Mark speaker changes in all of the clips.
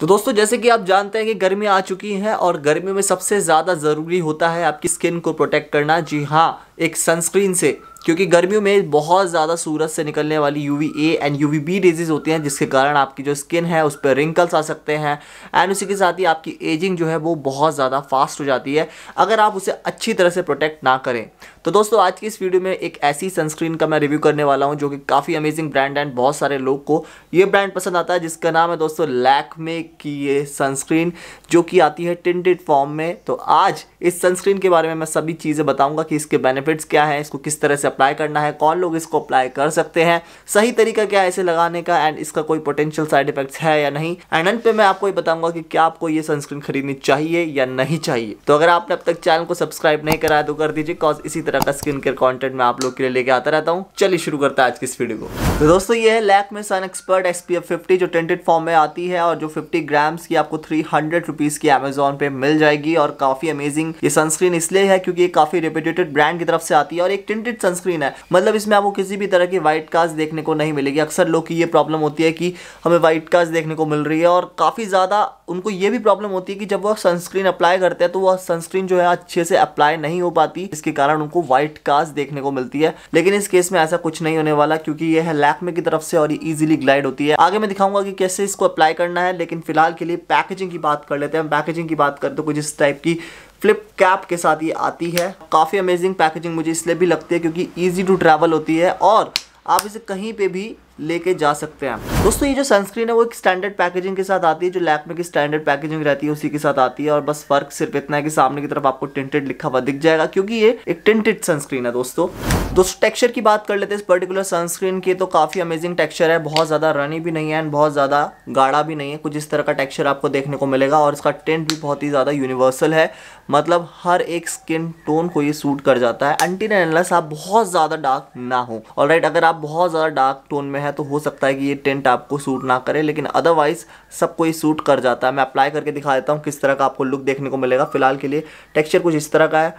Speaker 1: तो दोस्तों जैसे कि आप जानते हैं कि गर्मी आ चुकी है और गर्मी में सबसे ज़्यादा ज़रूरी होता है आपकी स्किन को प्रोटेक्ट करना जी हाँ एक सनस्क्रीन से क्योंकि गर्मियों में बहुत ज़्यादा सूरज से निकलने वाली U V A and U V B disease होती हैं जिसके कारण आपकी जो स्किन है उस पर रिंकल्स आ सकते हैं एंड उसी के साथ ही आपकी एजिंग जो है वो बहुत ज़्यादा फास्ट हो जाती है अगर आप उसे अच्छी तरह से प्रोटेक्ट ना करें तो दोस्तों आज की इस वीडियो में एक ऐसी सनस्क्रीन का मैं रिव्यू करने वाला हूँ जो कि काफ़ी अमेजिंग ब्रांड एंड बहुत सारे लोग को ये ब्रांड पसंद आता है जिसका नाम है दोस्तों लैकमे की ये सनस्क्रीन जो कि आती है टिंटेड फॉर्म में तो आज इस सनस्क्रीन के बारे में मैं सभी चीज़ें बताऊँगा कि इसके बेनिफिट बेनिफिट्स क्या है इसको किस तरह से अप्लाई करना है कौन लोग इसको अप्लाई कर सकते हैं सही तरीका क्या है इसे लगाने का एंड इसका कोई पोटेंशियल साइड इफेक्ट है या नहीं एंड एंड पे मैं आपको ये बताऊंगा कि क्या आपको ये सनस्क्रीन खरीदनी चाहिए या नहीं चाहिए तो अगर आपने अब तक चैनल को सब्सक्राइब नहीं कराया तो कर दीजिए बिकॉज इसी तरह का स्किन केयर कॉन्टेंट मैं आप लोग के लिए लेके आता रहता हूँ चलिए शुरू करता है आज की इस वीडियो को तो दोस्तों ये है Lakme sun expert SPF fifty जो टेंटेड फॉर्म में आती है और जो फिफ्टी ग्राम्स की आपको थ्री हंड्रेड रुपीज की अमेजोन पे मिल जाएगी और काफी अमेजिंग ये सनस्क्रीन इसलिए है क्योंकि ये काफी रिपीटेटेड ब्रांड की तरफ तरफ से आती है और एक टिंटेड सनस्क्रीन है मतलब इसमें आपको किसी भी तरह की व्हाइट कास्ट देखने को नहीं मिलेगी अक्सर लोग की ये प्रॉब्लम होती है कि हमें व्हाइट कास्ट देखने को मिल रही है और काफ़ी ज़्यादा उनको ये भी प्रॉब्लम होती है कि जब वो सनस्क्रीन अप्लाई करते हैं तो वह सनस्क्रीन जो है अच्छे से अप्लाई नहीं हो पाती इसके कारण उनको व्हाइट कास्ट देखने को मिलती है लेकिन इस केस में ऐसा कुछ नहीं होने वाला क्योंकि यह है लैकमे की तरफ से और ईजिली ग्लाइड होती है आगे मैं दिखाऊंगा कि कैसे इसको अप्लाई करना है लेकिन फिलहाल के लिए पैकेजिंग की बात कर लेते हैं पैकेजिंग की बात करते तो कुछ इस टाइप की फ्लिप कैप के साथ ये आती है काफ़ी अमेजिंग पैकेजिंग मुझे इसलिए भी लगती है क्योंकि ईजी टू ट्रैवल होती है और आप इसे कहीं पे भी लेके जा सकते हैं दोस्तों ये जो सनस्क्रीन है वो एक स्टैंडर्ड पैकेजिंग के साथ आती है जो लैक्मे की स्टैंडर्ड पैकेजिंग रहती है उसी के साथ आती है और बस फर्क सिर्फ इतना है कि सामने की तरफ आपको टिंटेड लिखा हुआ दिख जाएगा क्योंकि ये एक टिंटेड सनस्क्रीन है दोस्तों दोस्तों टेक्चर की बात कर लेते हैं इस पर्टिकुलर सनस्क्रीन की तो काफ़ी अमेजिंग टेक्चर है बहुत ज़्यादा रनी भी नहीं है एंड बहुत ज़्यादा गाढ़ा भी नहीं है कुछ इस तरह का टेक्स्चर आपको देखने को मिलेगा और इसका टेंट भी बहुत ही ज़्यादा यूनिवर्सल है मतलब हर एक स्किन टोन को ये सूट कर जाता है अनटिल एनलेस आप बहुत ज़्यादा डार्क ना हो और राइट अगर आप बहुत ज़्यादा डार्क टोन में है तो हो सकता है कि ये टेंट आपको सूट ना करे लेकिन अदरवाइज सबको ये सूट कर जाता है मैं अप्लाई करके दिखा देता हूँ किस तरह का आपको लुक देखने को मिलेगा फिलहाल के लिए टेक्स्चर कुछ इस तरह का है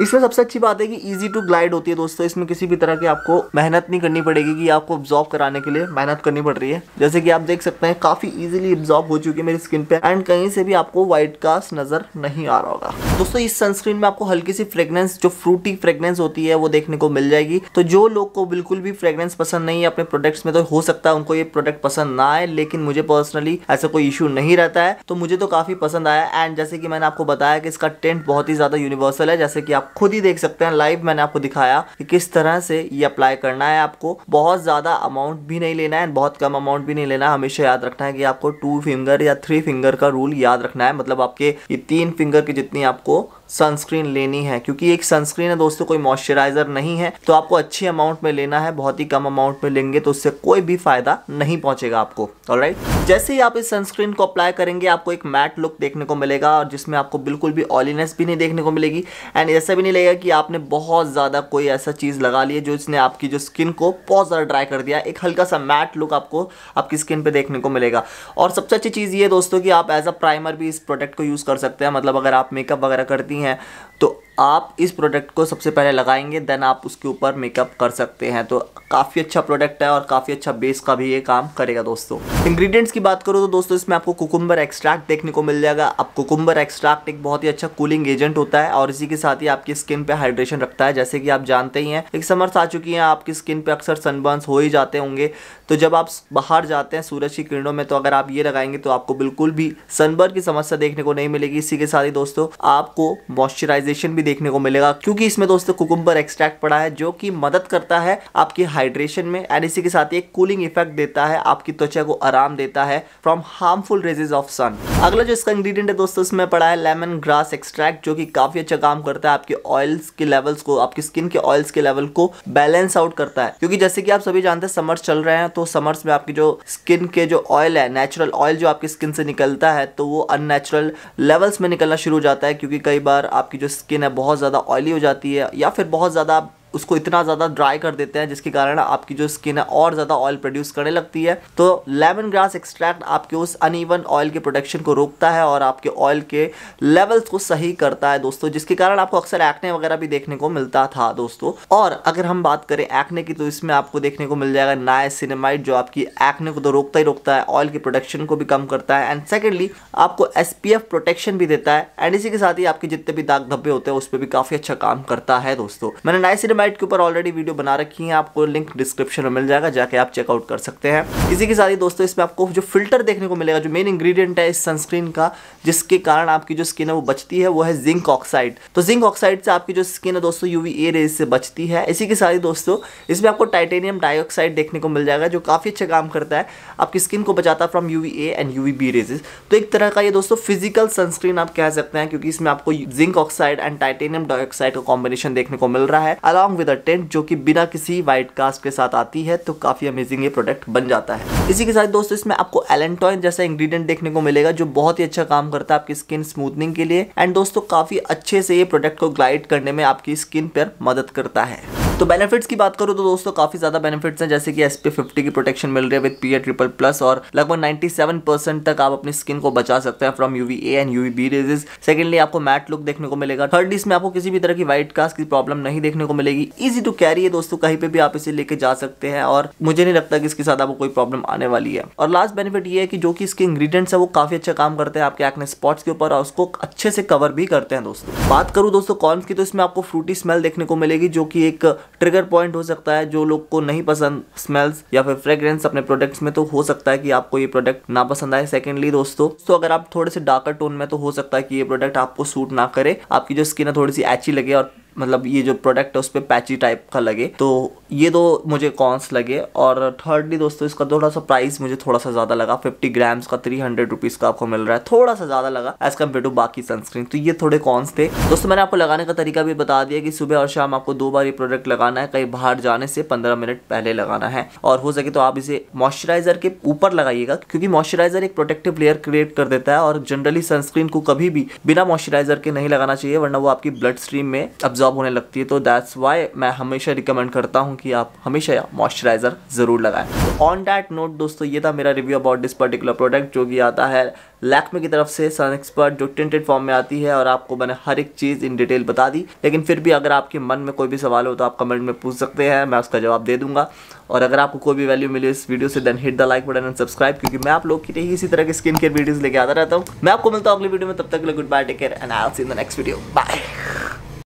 Speaker 1: इसमें सबसे अच्छी बात है कि ईजी टू ग्लाइड होती है दोस्तों इसमें किसी भी तरह की आपको मेहनत नहीं करनी पड़ेगी कि आपको ऑब्जॉर्व कराने के लिए मेहनत करनी पड़ रही है जैसे कि आप देख सकते हैं काफ़ी ईजिली ऑब्जॉर्व हो चुकी है मेरी स्किन पे एंड कहीं से भी आपको व्हाइट कास्ट नज़र नहीं आ रहा होगा दोस्तों इस सनस्क्रीन में आपको हल्की सी फ्रेगनेंस जो फ्रूटी फ्रेगनेंस होती है वो देखने को मिल जाएगी तो जो लोग को बिल्कुल भी फ्रेगनेंस पसंद नहीं है अपने प्रोडक्ट्स में तो हो सकता है उनको ये प्रोडक्ट पसंद ना आए लेकिन मुझे पर्सनली ऐसा कोई इशू नहीं रहता है तो मुझे तो काफ़ी पसंद आया एंड जैसे कि मैंने आपको बताया कि इसका टेंट बहुत ही ज़्यादा यूनिवर्सल है जैसे कि आप आप खुद ही देख सकते हैं लाइव मैंने आपको दिखाया कि किस तरह से ये अप्लाई करना है आपको बहुत ज़्यादा अमाउंट भी नहीं लेना है बहुत कम अमाउंट भी नहीं लेना है हमेशा याद रखना है कि आपको टू फिंगर या थ्री फिंगर का रूल याद रखना है मतलब आपके ये तीन फिंगर की जितनी आपको सनस्क्रीन लेनी है क्योंकि एक सनस्क्रीन है दोस्तों कोई मॉइस्चराइज़र नहीं है तो आपको अच्छी अमाउंट में लेना है बहुत ही कम अमाउंट में लेंगे तो उससे कोई भी फ़ायदा नहीं पहुंचेगा आपको और जैसे ही आप इस सनस्क्रीन को अप्लाई करेंगे आपको एक मैट लुक देखने को मिलेगा और जिसमें आपको बिल्कुल भी ऑयलीनेस भी नहीं देखने को मिलेगी एंड ऐसा भी नहीं लगेगा कि आपने बहुत ज़्यादा कोई ऐसा चीज़ लगा ली है जो इसने आपकी जो स्किन को बहुत ज़्यादा ड्राई कर दिया एक हल्का सा मैट लुक आपको आपकी स्किन पर देखने को मिलेगा और सबसे अच्छी चीज़ ये दोस्तों की आप एज अ प्राइमर भी इस प्रोडक्ट को यूज़ कर सकते हैं मतलब अगर आप मेकअप वगैरह करती हैं तो आप इस प्रोडक्ट को सबसे पहले लगाएंगे देन आप उसके ऊपर मेकअप कर सकते हैं तो काफ़ी अच्छा प्रोडक्ट है और काफ़ी अच्छा बेस का भी ये काम करेगा दोस्तों इंग्रेडिएंट्स की बात करो तो दोस्तों इसमें आपको कुकुम्बर एक्सट्रैक्ट देखने को मिल जाएगा आप कुकुम्बर एक्सट्रैक्ट एक बहुत ही अच्छा कूलिंग एजेंट होता है और इसी के साथ ही आपकी स्किन पे हाइड्रेशन रखता है जैसे कि आप जानते ही हैं एक समर्स आ चुकी हैं आपकी स्किन पे अक्सर सनबर्नस हो ही जाते होंगे तो जब आप बाहर जाते हैं सूरज की किरणों में तो अगर आप ये लगाएंगे तो आपको बिल्कुल भी सनबर्न की समस्या देखने को नहीं मिलेगी इसी के साथ ही दोस्तों आपको मॉइस्चराइजेशन भी देखने को मिलेगा क्योंकि इसमें दोस्तों कुकुम्बर एक्सट्रैक्ट पड़ा है जो कि मदद करता है आपकी हाइड्रेशन में एंड इसी के साथ एक कूलिंग इफेक्ट देता है आपकी त्वचा को आराम देता है from harmful rays of sun अगला जो इसका इंग्रीडियंट है दोस्तों इसमें पड़ा है लेमन ग्रास एक्सट्रैक्ट जो कि काफी अच्छा काम करता है आपके ऑयल्स के लेवल्स को आपकी स्किन के ऑयल्स के लेवल को बैलेंस आउट करता है क्योंकि जैसे कि आप सभी जानते हैं समर्स चल रहे हैं तो समर्स में आपकी जो स्किन के जो ऑयल है नेचुरल ऑयल जो आपकी स्किन से निकलता है तो वो अननेचुरल लेवल्स में निकलना शुरू हो जाता है क्योंकि कई बार आपकी जो स्किन है बहुत ज़्यादा ऑयली हो जाती है या फिर बहुत ज़्यादा उसको इतना ज़्यादा ड्राई कर देते हैं जिसके कारण आपकी जो स्किन है और ज़्यादा ऑयल प्रोड्यूस करने लगती है तो लेमन ग्रास एक्सट्रैक्ट आपके उस अन ऑयल के प्रोडक्शन को रोकता है और आपके ऑयल के लेवल्स को सही करता है दोस्तों जिसके कारण आपको अक्सर एक्ने वगैरह भी देखने को मिलता था दोस्तों और अगर हम बात करें एक्ने की तो इसमें आपको देखने को मिल जाएगा नाय सिनेमाइट जो आपकी एक्ने को तो रोकता ही रोकता है ऑयल के प्रोडक्शन को भी कम करता है एंड सेकेंडली आपको एस प्रोटेक्शन भी देता है एंड इसी के साथ ही आपके जितने भी दाग धब्बे होते हैं उस पर भी काफ़ी अच्छा काम करता है दोस्तों मैंने नाय बाइट के ऊपर ऑलरेडी वीडियो बना रखी है आपको लिंक डिस्क्रिप्शन में मिल जाएगा जाके आप चेकआउट कर सकते हैं इसी के साथ ही दोस्तों इसमें आपको जो फिल्टर देखने को मिलेगा जो मेन इंग्रीडियंट है इस सनस्क्रीन का जिसके कारण आपकी जो स्किन है वो बचती है वो है जिंक ऑक्साइड तो जिंक ऑक्साइड से आपकी जो स्किन है दोस्तों यूवी ए रेज से बचती है इसी के साथ ही दोस्तों इसमें आपको टाइटेनियम डाइऑक्साइड देखने को मिल जाएगा जो काफ़ी अच्छा काम करता है आपकी स्किन को बचाता है from UV A and UV B rays तो एक तरह का ये दोस्तों फिजिकल सनस्क्रीन आप कह सकते हैं क्योंकि इसमें आपको zinc oxide and titanium dioxide का कॉम्बिनेशन देखने को मिल रहा है along along with a tint जो कि बिना किसी वाइट कास्ट के साथ आती है तो काफ़ी अमेजिंग ये प्रोडक्ट बन जाता है इसी के साथ दोस्तों इसमें आपको एलेंटॉइन जैसा इंग्रीडियंट देखने को मिलेगा जो बहुत ही अच्छा काम करता है आपकी स्किन स्मूथनिंग के लिए एंड दोस्तों काफ़ी अच्छे से ये प्रोडक्ट को ग्लाइड करने में आपकी स्किन पर मदद करता है तो बेनिफिट्स की बात करूँ तो दोस्तों काफ़ी ज़्यादा बेनिफिट्स हैं जैसे कि एस पी फिफ्टी की प्रोटेक्शन मिल रही है with P A triple plus और लगभग सेवन परसेंट तक आप अपनी स्किन को बचा सकते हैं from UV A and UV B rays secondly आपको मैट लुक देखने को मिलेगा थर्ड इसमें आपको किसी भी तरह की व्हाइट कास्ट की प्रॉब्लम नहीं देखने को मिलेगी ईजी टू कैरी है दोस्तों कहीं पे भी आप इसे लेके जा सकते हैं और मुझे नहीं लगता कि इसके साथ आपको कोई प्रॉब्लम आने वाली है और लास्ट बेनिफिट ये है कि जो कि इसके इंग्रीडियंट्स है वो काफ़ी अच्छा काम करते हैं आपके एक्ने स्पॉट्स के ऊपर और उसको अच्छे से कवर भी करते हैं दोस्तों बात करूँ दोस्तों कॉर्न की तो इसमें आपको फ्रूटी स्मेल देखने को मिलेगी जो कि एक ट्रिगर पॉइंट हो सकता है जो लोग को नहीं पसंद स्मेल्स या फिर फ्रेग्रेंस अपने प्रोडक्ट्स में तो हो सकता है कि आपको ये प्रोडक्ट ना पसंद आए सेकेंडली दोस्तों तो अगर आप थोड़े से डार्कर टोन में तो हो सकता है कि ये प्रोडक्ट आपको सूट ना करे आपकी जो स्किन है थोड़ी सी एची लगे और मतलब ये जो प्रोडक्ट है उस पर पैची टाइप का लगे तो ये दो मुझे कॉन्स लगे और थर्डली दोस्तों इसका थोड़ा सा प्राइस मुझे थोड़ा सा ज़्यादा लगा 50 ग्राम्स का 300 हंड्रेड रुपीज़ का आपको मिल रहा है थोड़ा सा ज़्यादा लगा एज कम्पेयर टू बाकी सनस्क्रीन तो ये थोड़े कॉन्स थे दोस्तों मैंने आपको लगाने का तरीका भी बता दिया कि सुबह और शाम आपको दो बार ये प्रोडक्ट लगाना है कहीं बाहर जाने से पंद्रह मिनट पहले लगाना है और हो सके तो आप इसे मॉइस्चराइजर के ऊपर लगाइएगा क्योंकि मॉइस्चराइजर एक प्रोटेक्टिव लेयर क्रिएट कर देता है और जनरली सनस्क्रीन को कभी भी बिना मॉइस्चराइजर के नहीं लगाना चाहिए वरना वो आपकी ब्लड स्ट्रीम में अब्जॉर्व जॉब होने लगती है तो दैट्स वाई मैं हमेशा रिकमेंड करता हूँ कि आप हमेशा मॉइस्चराइज़र ज़रूर लगाएं ऑन डैट नोट दोस्तों ये था मेरा review about this particular product जो कि आता है लैक्मे की तरफ से सन एक्सपर्ट जो टिंटेड फॉर्म में आती है और आपको मैंने हर एक चीज़ इन डिटेल बता दी लेकिन फिर भी अगर आपके मन में कोई भी सवाल हो तो आप कमेंट में पूछ सकते हैं मैं उसका जवाब दे दूंगा और अगर आपको कोई भी वैल्यू मिली इस वीडियो से then hit the like button and subscribe क्योंकि मैं आप लोग की रही इसी तरह के स्किन केयर वीडियोज लेके आता रहता हूँ मैं आपको मिलता हूँ अगली वीडियो में तब तक good bye take care and I see in the next video bye